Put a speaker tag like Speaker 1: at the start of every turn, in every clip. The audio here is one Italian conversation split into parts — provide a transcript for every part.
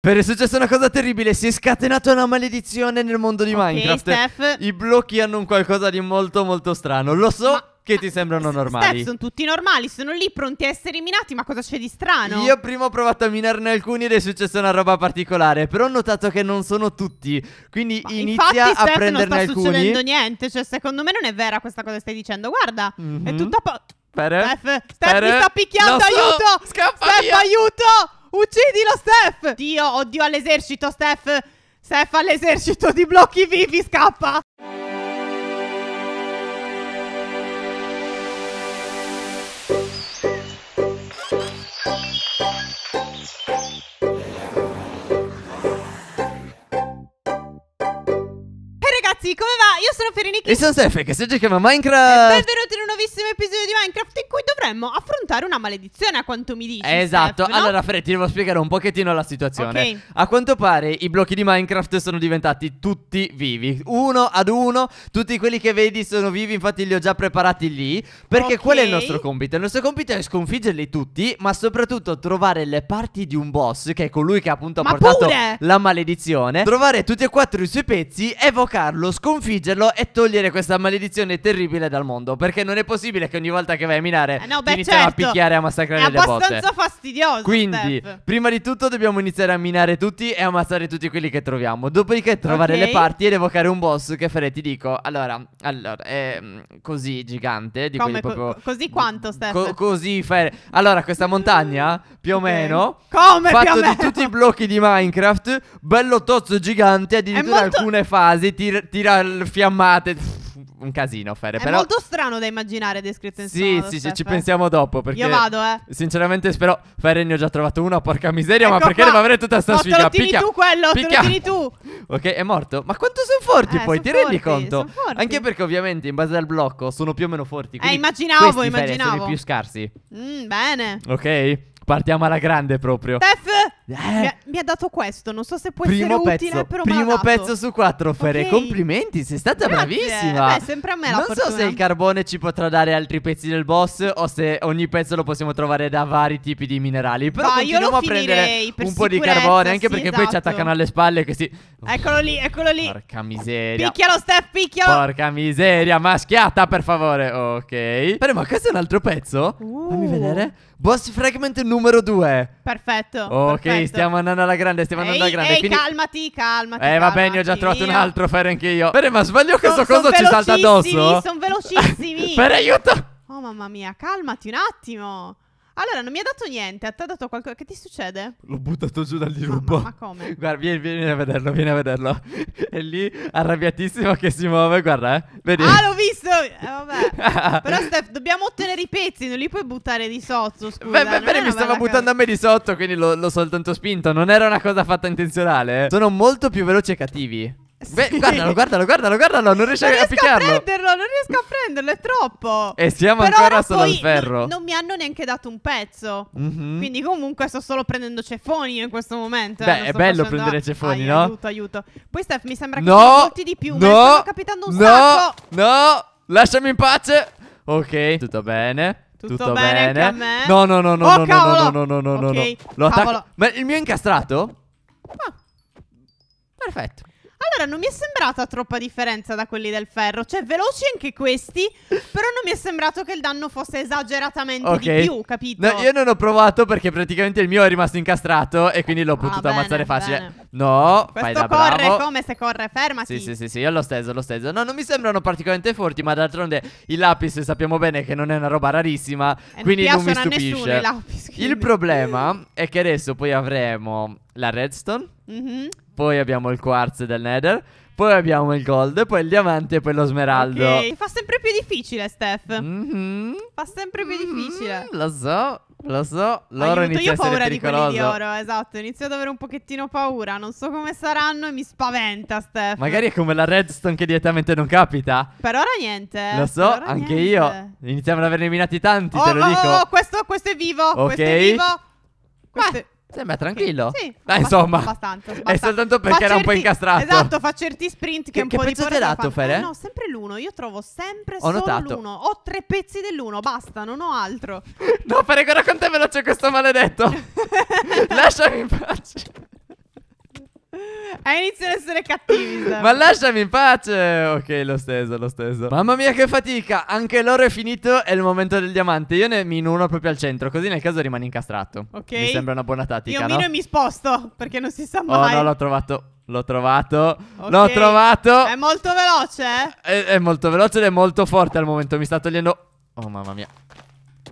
Speaker 1: Per è successa una cosa terribile, si è scatenata una maledizione nel mondo di okay, Minecraft. Steph. I blocchi hanno un qualcosa di molto molto strano, lo so. Ma che ti sembrano normali. Steph, sono
Speaker 2: tutti normali, sono lì pronti a essere minati, ma cosa c'è di strano? Io prima
Speaker 1: ho provato a minarne alcuni ed è successa una roba particolare, però ho notato che non sono tutti, quindi ma inizia a prenderne alcuni. non sta succedendo
Speaker 2: niente, cioè secondo me non è vera questa cosa che stai dicendo, guarda,
Speaker 1: mm -hmm. è mhm. tutta... Po- Steph, Steph, Steph mi sta picchiando, so. aiuto!
Speaker 2: Scappa Steph, via. aiuto! Uccidilo, Steph! Dio, oddio all'esercito, Steph! Steph all'esercito di blocchi vivi, scappa! ragazzi, come va? Io sono Fereniki. E sono Stefan, che
Speaker 1: stai giocando a Minecraft.
Speaker 2: benvenuti in un nuovissimo episodio di Minecraft in cui dovremmo affrontare una maledizione, a quanto mi dici. Esatto.
Speaker 1: Steph, no? Allora, Fred, ti devo spiegare un pochettino la situazione. Okay. A quanto pare, i blocchi di Minecraft sono diventati tutti vivi. Uno ad uno, tutti quelli che vedi sono vivi. Infatti, li ho già preparati lì. Perché okay. qual è il nostro compito? Il nostro compito è sconfiggerli tutti, ma soprattutto trovare le parti di un boss, che è colui che appunto ha ma portato pure! la maledizione. Trovare tutti e quattro i suoi pezzi, evocarlo, sconfiggerlo e togliere questa maledizione terribile dal mondo. Perché non è possibile che ogni volta che vai a minare eh no, beh, ti certo. a picchiare e a massacrare le botte. È abbastanza
Speaker 2: fastidioso. Quindi, Steph.
Speaker 1: prima di tutto, dobbiamo iniziare a minare tutti e ammazzare tutti quelli che troviamo. Dopodiché, trovare okay. le parti ed evocare un boss che farei, ti dico. Allora, allora è ehm, così gigante. Di Come, proprio, co
Speaker 2: così quanto, Steph? Co
Speaker 1: così fai. Allora, questa mm. montagna, più okay. o meno. Come? Fatto di tutti i blocchi di Minecraft. Bello tozzo gigante. Addirittura molto... alcune fasi. Ti, ti tira l- fiammate. Un casino, Fere. È però... molto
Speaker 2: strano da immaginare descritto in Sì, sì, sì, ci pensiamo dopo. Perché Io vado, eh.
Speaker 1: Sinceramente, spero. Fere, ne ho già trovato una. Porca miseria, ecco ma perché qua. devo avere tutta questa no, oh, sfiga? Te lo tiri tu quello, Picchia. te lo tiri tu. ok, è morto. Ma quanto sono forti eh, poi? Son ti forti, rendi conto? Anche perché, ovviamente, in base al blocco sono più o meno forti. Eh, immaginavo, questi, immaginavo. Fere, sono i più scarsi.
Speaker 2: Mm, bene.
Speaker 1: Ok, partiamo alla grande proprio. Steph
Speaker 2: eh, mi, ha, mi, ha, dato questo, non so se può primo essere pezzo, utile, però Primo pezzo su
Speaker 1: quattro, Fere, okay. complimenti, sei stata Grazie. bravissima eh Beh,
Speaker 2: sempre a me la Non fortuna. so se il
Speaker 1: carbone ci potrà dare altri pezzi del boss o se ogni pezzo lo possiamo trovare da vari tipi di minerali Però Ma continuiamo a prendere un po' di carbone, anche sì, perché esatto. poi ci esatto. attaccano alle spalle così
Speaker 2: Eccolo lì, eccolo lì
Speaker 1: Porca miseria
Speaker 2: Picchialo Steph, picchialo
Speaker 1: Porca miseria, maschiata per favore, ok Però ma questo è un altro pezzo? Uh. Fammi vedere Boss fragment numero due. Perfetto Ok, perfetto. Sì, stiamo andando alla grande, stiamo andando alla grande. Ehi, Quindi...
Speaker 2: calmati, calmati. Eh, va
Speaker 1: bene, ho già trovato un altro, Fere, anch'io. Fere, ma sbaglio che questo coso ci salta addosso? Sono
Speaker 2: velocissimi, sono velocissimi. Per aiuto! Oh, mamma mia, calmati un attimo. Allora, non mi ha dato niente, a te ha dato qualcosa. Che ti succede?
Speaker 1: L'ho buttato giù dal dirupo. Ma, ma come? Guarda, vieni, vieni, a vederlo, vieni a vederlo. È lì, arrabbiatissimo che si muove, guarda, eh. Vedi. Ah, l'ho visto! Eh, vabbè. Però,
Speaker 2: Steph, dobbiamo ottenere i pezzi, non li puoi buttare di sotto, scusa. Beh, beh, beh mi stava
Speaker 1: buttando cosa. a me di sotto, quindi l'ho soltanto spinto. Non era una cosa fatta intenzionale. Eh. Sono molto più veloci e cattivi. Sì. Beh, guardalo, guardalo, guardalo, guardalo, non riesce non riesco a prenderlo,
Speaker 2: non riesco a prenderlo, è troppo. E siamo Però ancora solo al ferro. Non, mi hanno neanche dato un pezzo. Mm-hmm. Quindi comunque sto solo prendendo cefoni in questo momento. Eh, Beh, eh, è bello facendo... prendere
Speaker 1: cefoni, Ai, no? Aiuto,
Speaker 2: aiuto. Poi Steph mi sembra che no, molti di più, no, ma stanno capitando un no, sacco.
Speaker 1: No, lasciami in pace. Ok, tutto bene. Tutto, Tutto, bene, anche a me? No, no, no, no, oh, no, no, no, no, no, no, no, okay. no. Lo attacco. Ma il mio è incastrato? Ah.
Speaker 2: Perfetto. Allora, non mi è sembrata troppa differenza da quelli del ferro. Cioè, veloci anche questi, però non mi è sembrato che il danno fosse esageratamente okay. di più, capito? No,
Speaker 1: io non ho provato perché praticamente il mio è rimasto incastrato e quindi l'ho ah, potuto ah, bene, ammazzare facile. Bene. No, Questo fai da corre bravo.
Speaker 2: come se corre, fermati. Sì, sì,
Speaker 1: sì, sì, io l'ho steso, l'ho steso. No, non mi sembrano particolarmente forti, ma d'altronde il lapis sappiamo bene che non è una roba rarissima, e eh, quindi non, non mi stupisce. Nessuno, lapis, Il problema è che adesso poi avremo la redstone, mm-hmm. poi abbiamo il quartz del nether, poi abbiamo il gold, poi il diamante e poi lo smeraldo. Okay.
Speaker 2: Fa sempre più difficile, Steph. Mm-hmm. Fa sempre più mm-hmm. difficile.
Speaker 1: Lo so, lo so. L'oro Aiuto, inizia a essere pericoloso. Io ho paura di quelli di oro,
Speaker 2: esatto. Inizio ad avere un pochettino paura. Non so come saranno e mi spaventa, Steph. Magari è
Speaker 1: come la redstone che direttamente non capita.
Speaker 2: Per ora niente. Eh. Lo so, anche niente. io.
Speaker 1: Iniziamo ad averne eliminati tanti, oh, te lo oh, dico. Oh,
Speaker 2: questo, questo è vivo. Okay. Questo è vivo. Questo Beh. è... Ah! Sembra tranquillo. Sì, Dai, insomma. Abbastanza, abbastanza. È soltanto perché fa era un po' incastrato. Esatto, fa certi sprint che, che un che po' di porta. dato, Fere? Eh, no, sempre l'uno. Io trovo sempre ho solo notato. l'uno. Ho tre pezzi dell'uno, basta, non ho altro.
Speaker 1: no, Fere, guarda quanto è veloce questo maledetto. Ma lasciami in pace. Ok, lo stesso, lo stesso. Mamma mia, che fatica. Anche l'oro è finito. È il momento del diamante. Io ne mino uno proprio al centro. Così nel caso rimane incastrato. Ok. Mi sembra una buona tattica. Io mino no? e
Speaker 2: mi sposto. Perché non si sa oh, mai. Oh, no, l'ho
Speaker 1: trovato. L'ho trovato. Okay. L'ho trovato. È
Speaker 2: molto veloce.
Speaker 1: Eh? È, è molto veloce ed è molto forte al momento. Mi sta togliendo. Oh, mamma mia.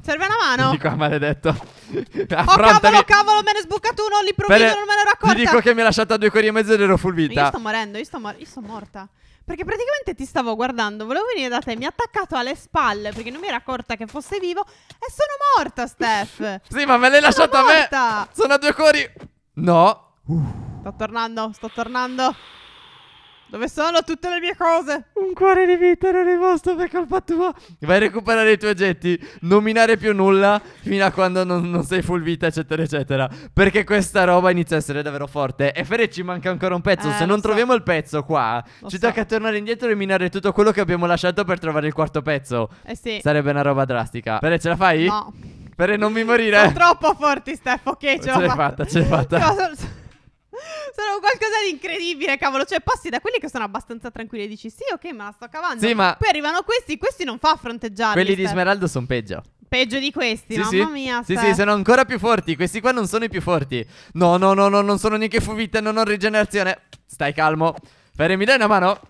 Speaker 2: Serve una mano? Ti dico ah,
Speaker 1: maledetto. Oh, Affrontami. Oh cavolo, cavolo,
Speaker 2: me ne è sbucato uno all'improvviso, non me ne ero accorta. Ti dico che mi ha
Speaker 1: lasciato a due cuori e mezzo ed ero full vita. Io sto
Speaker 2: morendo, io sto, mor io sto morta. Perché praticamente ti stavo guardando, volevo venire da te, mi ha attaccato alle spalle perché non mi era accorta che fosse vivo e sono morta, Steph. sì,
Speaker 1: ma me l'hai lasciata a
Speaker 2: me. Sono a due cuori.
Speaker 1: No.
Speaker 2: Uh. Sto tornando, sto tornando. Dove sono tutte le mie cose? Un cuore
Speaker 1: di vita non è rimasto per colpa tua. Vai a recuperare i tuoi oggetti. Nominare più nulla fino a quando non, non sei full vita, eccetera, eccetera. Perché questa roba inizia a essere davvero forte. E Fere ci manca ancora un pezzo. Eh, Se non so. troviamo il pezzo qua, lo ci so. tocca tornare indietro e minare tutto quello che abbiamo lasciato per trovare il quarto pezzo. Eh sì. Sarebbe una roba drastica. Fere, ce la fai? No. Fere, non mi morire. Sono
Speaker 2: troppo forti, Steph. Ok, ce, ce l'ho fatta. Ce l'hai fatta. No, so, sono qualcosa di incredibile, cavolo. Cioè, passi da quelli che sono abbastanza tranquilli e dici sì, ok, me la sto cavando. Sì, ma... Poi arrivano questi, questi non fa fronteggiare. Quelli di Smeraldo sono peggio. Peggio di questi, sì, mamma mia. Sì, se... sì, sono
Speaker 1: ancora più forti. Questi qua non sono i più forti. No, no, no, no, non sono neanche Fuvita, non ho rigenerazione. Stai calmo. Fermi, dai una mano.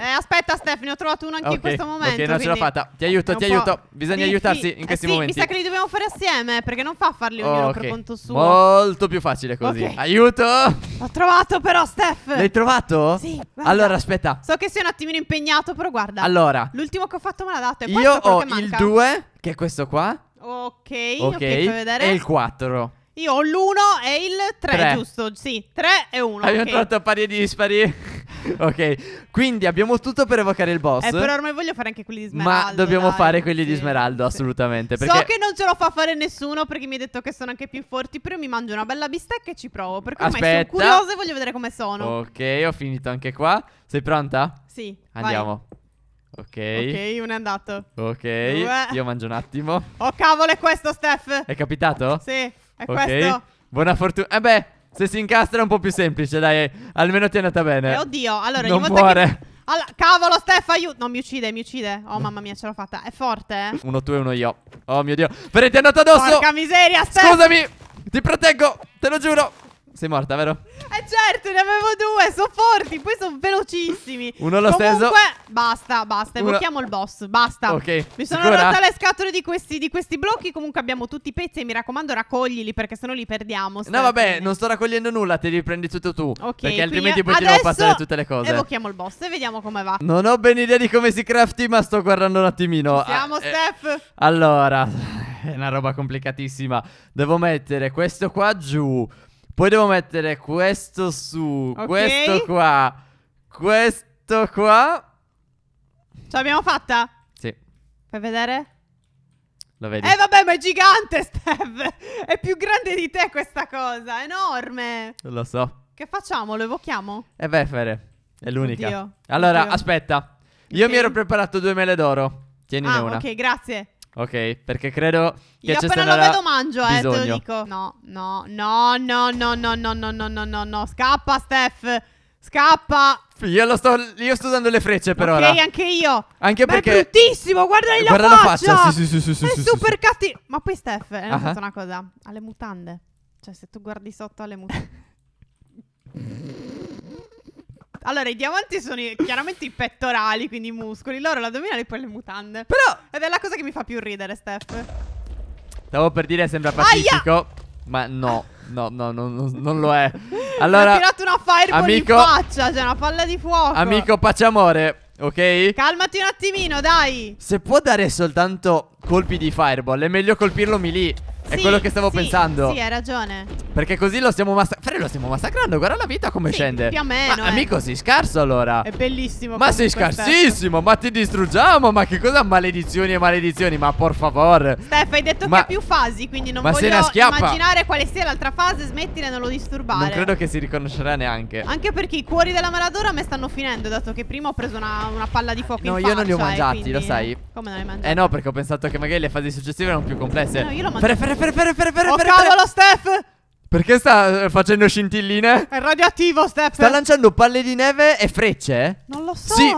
Speaker 1: Eh,
Speaker 2: aspetta, Steph, ne ho trovato uno anche okay, in questo momento. Ok, non ce l'ho fatta. Ti aiuto, ti aiuto. Bisogna di, aiutarsi in eh questi eh sì, momenti. Mi sa che li dobbiamo fare assieme, perché non fa farli ognuno okay. per conto suo.
Speaker 1: Molto più facile così. Okay. Aiuto! L'ho
Speaker 2: trovato però, Stef. L'hai trovato? Sì. Guarda. Allora, aspetta. So che sei un attimino impegnato, però guarda. Allora. L'ultimo che ho fatto me l'ha dato. È io ho il 2,
Speaker 1: che è questo qua.
Speaker 2: Ok, ok, okay vedere. E il
Speaker 1: 4.
Speaker 2: Io ho l'1 e il 3, giusto? Sì, 3 e 1. Abbiamo okay. trovato
Speaker 1: pari e dispari. ok, quindi abbiamo tutto per evocare il boss. Eh, però ormai
Speaker 2: voglio fare anche quelli di Smeraldo. Ma dobbiamo dai.
Speaker 1: fare quelli sì, di Smeraldo, sì. assolutamente. Perché... So che
Speaker 2: non ce lo fa fare nessuno perché mi ha detto che sono anche più forti. Però mi mangio una bella bistecca e ci provo. Perché ormai Aspetta. sono curiosa e voglio vedere come sono.
Speaker 1: Ok, ho finito anche qua. Sei pronta? Sì. Andiamo. Vai. Ok. Ok, uno è andato. Ok. Due. Io mangio un attimo.
Speaker 2: Oh, cavolo, è questo,
Speaker 1: Steph. È capitato? Sì, è okay. questo. Buona fortuna. Eh beh. Se si incastra è un po' più semplice, dai. Almeno ti è andata bene. Eh, oddio. Allora, non muore. Che...
Speaker 2: Allora, cavolo, Steph, aiuto. No, mi uccide, mi uccide. Oh, mm. mamma mia, ce l'ho fatta. È forte, eh?
Speaker 1: Uno tu e uno io. Oh, mio Dio. Ferretti è andato addosso. Porca
Speaker 2: miseria, Steph. Scusami.
Speaker 1: Ti proteggo, te lo giuro. Sei morta, vero?
Speaker 2: Eh certo, ne avevo due, sono forti, poi sono velocissimi. Uno lo Comunque, steso. basta, basta, Uno... evochiamo il boss, basta. Ok. Mi sono sicura? rotta le scatole di questi, di questi, blocchi, comunque abbiamo tutti i pezzi e mi raccomando raccoglili perché se no li perdiamo. No vabbè, bene. non sto
Speaker 1: raccogliendo nulla, te li prendi tutto tu. Ok. Perché altrimenti poi ti devo passare tutte le cose. Evochiamo
Speaker 2: il boss e vediamo come va. Non
Speaker 1: ho ben idea di come si crafti, ma sto guardando un attimino. Ci
Speaker 2: siamo, ah, eh, Steph. Eh,
Speaker 1: allora, è una roba complicatissima. Devo mettere questo qua giù. Poi devo mettere questo su, okay. questo qua, questo qua.
Speaker 2: Ce l'abbiamo fatta? Sì. Fai vedere? Lo vedi? Eh vabbè, ma è gigante, Steph! È più grande di te questa cosa, è enorme!
Speaker 1: Lo so.
Speaker 2: Che facciamo? Lo evochiamo?
Speaker 1: E beh, Fere, è l'unica. Oddio. Allora, Oddio. aspetta. Io okay. mi ero preparato due mele d'oro. Tienine ah, una. ok, grazie. Ok, perché credo che Io appena lo vedo mangio, bisogno. Eh, te lo dico.
Speaker 2: No, no, no, no, no, no, no, no, no, no, no, no. Scappa, Steph. Scappa.
Speaker 1: Io, sto, io sto dando le frecce per okay, ora. Ok,
Speaker 2: anche io.
Speaker 1: Anche Ma perché... è bruttissimo, guardali la guarda faccia. Guarda la faccia, sì, sì, sì, sì. È sì, super sì,
Speaker 2: cattivo. Ma poi Steph, è uh-huh. Eh, una cosa. Ha le mutande. Cioè, se tu guardi sotto ha le mutande... Allora, i diamanti sono i- chiaramente i pettorali, quindi i muscoli. Loro l'addominale e poi le mutande. Però- Ed è la cosa che mi fa più ridere, Steph.
Speaker 1: Stavo per dire sembra pacifico, ma no, no, no, no, no, non lo è. Mi ha tirato
Speaker 2: una fireball amico- in faccia, cioè una palla di fuoco. amico
Speaker 1: Paciamore, ok?
Speaker 2: Calmati un attimino, dai.
Speaker 1: Se può dare soltanto colpi di fireball, è meglio colpirlo melee. È Sì, quello che stavo sì, pensando. Sì, hai ragione. Perché così lo stiamo massacrando. Frere, lo stiamo massacrando. Guarda la vita come sì, scende. Più o meno. Ma, eh. Amico, sei scarso allora. È
Speaker 2: bellissimo. Ma sei scarsissimo.
Speaker 1: Ma ti distruggiamo. Ma che cosa maledizioni e maledizioni? Ma por favor.
Speaker 2: Steph, hai detto ma... che ha più fasi. Quindi non ma voglio immaginare quale sia l'altra fase. Smettila e non lo disturbare. Non credo
Speaker 1: che si riconoscerà neanche. Anche
Speaker 2: perché i cuori della Maradona a me stanno finendo. Dato che prima ho preso una, una palla di fuoco. No, in io non li ho mangiati, quindi... lo sai. Come non li hai mangiati? Eh
Speaker 1: no, perché ho pensato che magari le fasi successive erano più complesse. No, io l'ho mangiato. Ferre, ferre, ferre, ferre, ferre, ferre. Oh, cavolo, Steph. Perché sta eh, facendo scintilline? È radioattivo, Steph. Sta lanciando palle di neve e frecce?
Speaker 2: Non lo so. Sì.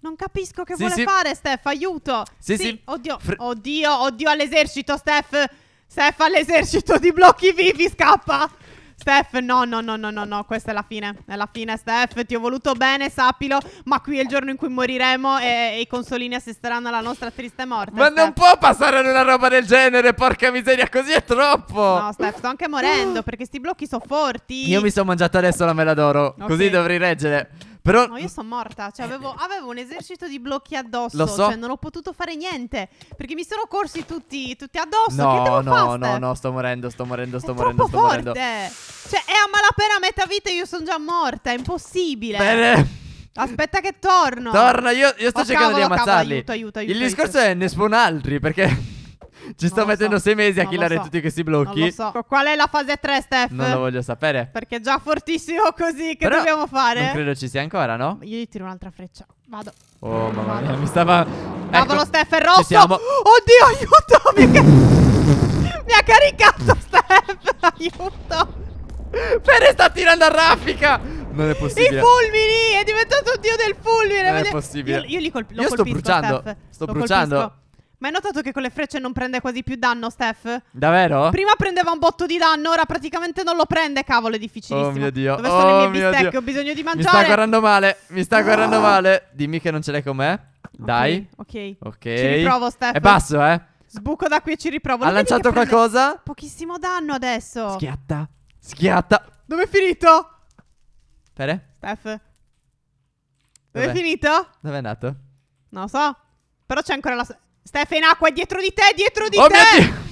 Speaker 2: Non capisco che sì, vuole sì. fare, Steph. Aiuto. Sì, sì. sì. Oddio. Fre oddio, oddio all'esercito, Steph. Steph all'esercito di blocchi vivi, scappa. Steph, no, no, no, no, no, no, questa è la fine. È la fine, Steph. Ti ho voluto bene, sappilo. Ma qui è il giorno in cui moriremo e, e i consolini assisteranno alla nostra triste morte. Ma Steph. non
Speaker 1: può passare una roba del genere, porca miseria, così è troppo. No,
Speaker 2: Steph, sto anche morendo perché sti blocchi sono forti.
Speaker 1: Io mi sono mangiato adesso la mela d'oro. Okay. Così dovrei reggere.
Speaker 2: Però... No, io sono morta. Cioè, eh, avevo, eh. avevo, un esercito di blocchi addosso. Lo so. Cioè, non ho potuto fare niente. Perché mi sono corsi tutti, tutti addosso. No, no, faster? no, no,
Speaker 1: sto morendo, sto morendo, sto è morendo, sto forte. morendo.
Speaker 2: Cioè, è a malapena metà vita e io sono già morta. È impossibile. Bene. Aspetta che torno. Torna, io, io sto oh, cercando cavolo, di ammazzarli. Cavolo, aiuto, aiuto, aiuto, Il discorso
Speaker 1: è ne spawn altri perché... Ci sto mettendo so. sei mesi a non killare so. tutti questi blocchi. Non lo
Speaker 2: so. Qual è la fase 3, Steph? Non lo
Speaker 1: voglio sapere.
Speaker 2: Perché è già fortissimo così. Che Però dobbiamo fare? Non credo
Speaker 1: ci sia ancora, no?
Speaker 2: Io gli tiro un'altra freccia. Vado.
Speaker 1: Oh, mamma mia, mi stava. Cavolo, ecco. Steph è rosso. Siamo... Oddio, aiuto. Mi, ca... mi ha caricato, Steph. Aiuto. Pere sta tirando a
Speaker 2: raffica.
Speaker 1: Non è possibile. I
Speaker 2: fulmini! È diventato il dio del fulmine. Non è possibile. Io, io li colp- io sto bruciando. Steph. Sto lo bruciando. Colpisco. Ma hai notato che con le frecce non prende quasi più danno, Steph?
Speaker 1: Davvero? Prima
Speaker 2: prendeva un botto di danno, ora praticamente non lo prende, cavolo, è difficilissimo. Oh mio
Speaker 1: Dio. Dove oh sono le mie bistecche? Ho
Speaker 2: bisogno di mangiare. Mi sta guardando
Speaker 1: male, mi sta oh. guardando ah. male. Dimmi che non ce l'hai con me. Dai. Ok. Ok. Ci riprovo, Steph. È basso, eh.
Speaker 2: Sbuco da qui e ci riprovo. Ha lanciato qualcosa? Pochissimo danno adesso.
Speaker 1: Schiatta. Schiatta.
Speaker 2: Dove è finito? Pere? Steph.
Speaker 1: Dove è finito? Dove è andato?
Speaker 2: Non lo so. Però c'è ancora la... Stefano, in acqua è dietro di te, dietro di oh te!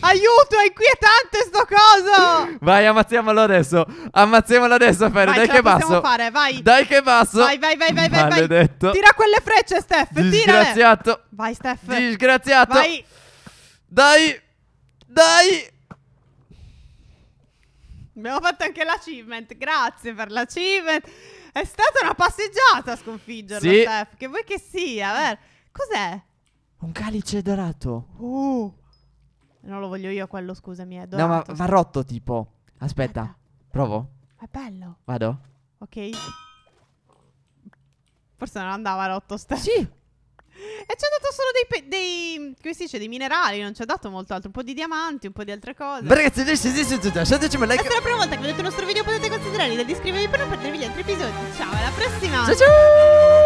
Speaker 2: Aiuto, è inquietante sto coso!
Speaker 1: Vai, ammazziamolo adesso! Ammazziamolo adesso, Fer, dai che basso! Fare,
Speaker 2: vai! Dai che basso! Vai, vai, vai, vai, Maledetto. vai! Tira quelle frecce, Steph, tira! Disgraziato! Tirale. Vai, Steph! Disgraziato! Vai! Dai! Dai! Abbiamo fatto anche l'achievement, grazie per l'achievement! È stata una passeggiata a sconfiggerlo, sì. Steph, che vuoi che sia, ver? Cos'è?
Speaker 1: Un calice dorato.
Speaker 2: Uh. Non lo voglio io quello, scusami, è dorato. No, ma va rotto
Speaker 1: tipo. Aspetta, Guarda. provo. È bello. Vado.
Speaker 2: Ok. Forse non andava rotto sta. Sì. E ci ha dato solo dei, dei, come si dice, dei minerali, non ci ha dato molto altro, un po' di diamanti, un po' di altre cose. Ragazzi, adesso
Speaker 1: esiste tutto, lasciateci un like. Questa ecco. è
Speaker 2: la prima volta che vedete il nostro video, potete considerare di iscrivervi per non perdere gli altri episodi. Ciao, alla prossima. Ciao ciao.